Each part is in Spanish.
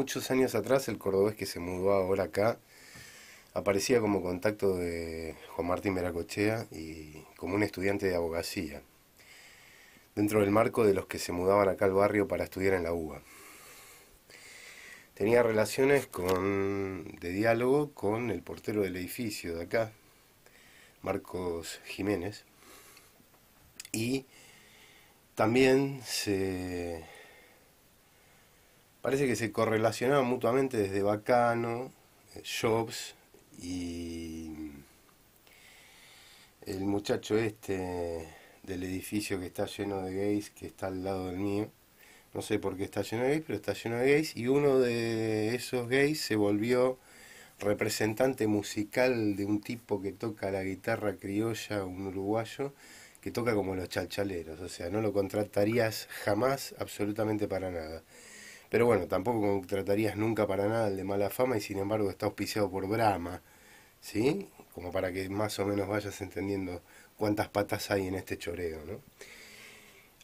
Muchos años atrás el cordobés que se mudó ahora acá aparecía como contacto de Juan Martín Veracochea y como un estudiante de abogacía, dentro del marco de los que se mudaban acá al barrio para estudiar en la UBA. Tenía relaciones de diálogo con el portero del edificio de acá, Marcos Jiménez, y también se parece que se correlacionaban mutuamente desde Bacano, eh, Jobs y mm, el muchacho este del edificio que está lleno de gays, que está al lado del mío. No sé por qué está lleno de gays, pero está lleno de gays. Y uno de esos gays se volvió representante musical de un tipo que toca la guitarra criolla, un uruguayo, que toca como los chalchaleros. O sea, no lo contratarías jamás absolutamente para nada. Pero bueno, tampoco tratarías nunca para nada el de mala fama y sin embargo está auspiciado por Brahma, ¿sí? Como para que más o menos vayas entendiendo cuántas patas hay en este choreo, ¿no?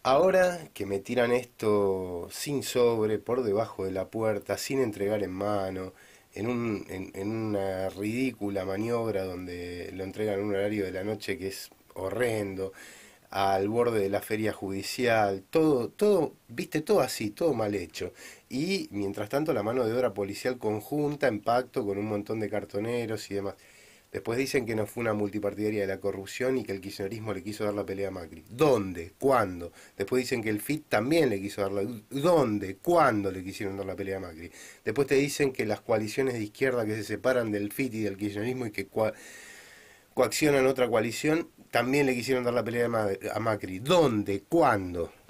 Ahora que me tiran esto sin sobre, por debajo de la puerta, sin entregar en mano, en, un, en, una ridícula maniobra donde lo entregan a un horario de la noche que es horrendo, al borde de la feria judicial, todo, todo, viste, todo así, todo mal hecho. Y mientras tanto la mano de obra policial conjunta en pacto con un montón de cartoneros y demás. Después dicen que no fue una multipartidaria de la corrupción y que el kirchnerismo le quiso dar la pelea a Macri. ¿Dónde? ¿Cuándo? Después dicen que el FIT también le quiso dar la... ¿Dónde? ¿Cuándo le quisieron dar la pelea a Macri? Después te dicen que las coaliciones de izquierda que se separan del FIT y del kirchnerismo y que coaccionan otra coalición, también le quisieron dar la pelea a Macri. ¿Dónde? ¿Cuándo?